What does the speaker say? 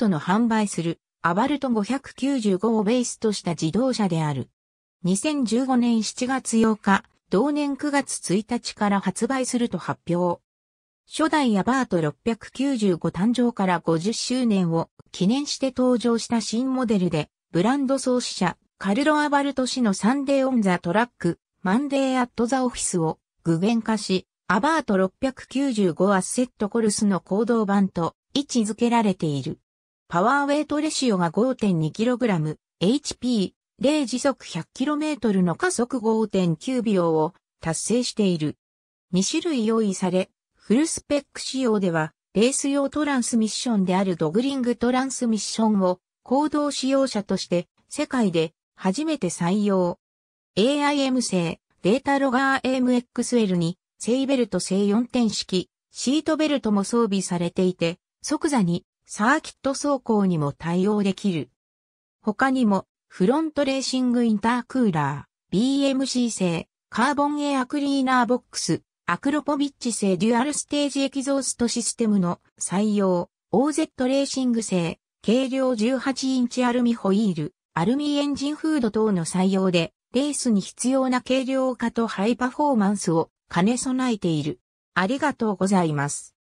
トの販売するアバルト595をベースとした自動車である。2015年7月8日、同年9月1日から発売すると発表。初代アバート695誕生から50周年を記念して登場した新モデルで、ブランド創始者、カルロ・アバルト氏のサンデー・オン・ザ・トラック、マンデー・アット・ザ・オフィスを具現化し、アバート695アッセット・コルスの行動版と位置づけられている。パワーウェイトレシオが 5.2kg、HP、0時速 100km の加速5.9秒を達成している。2種類用意され、フルスペック仕様では、レース用トランスミッションであるドグリングトランスミッションを行動使用者として世界で初めて採用。AIM 製、データロガー AMXL に、セイベルト製4点式、シートベルトも装備されていて、即座にサーキット走行にも対応できる。他にも、フロントレーシングインタークーラー、BMC 製、カーボンエアクリーナーボックス、アクロポビッチ製デュアルステージエキゾーストシステムの採用、OZ レーシング製、軽量18インチアルミホイール、アルミエンジンフード等の採用で、レースに必要な軽量化とハイパフォーマンスを兼ね備えている。ありがとうございます。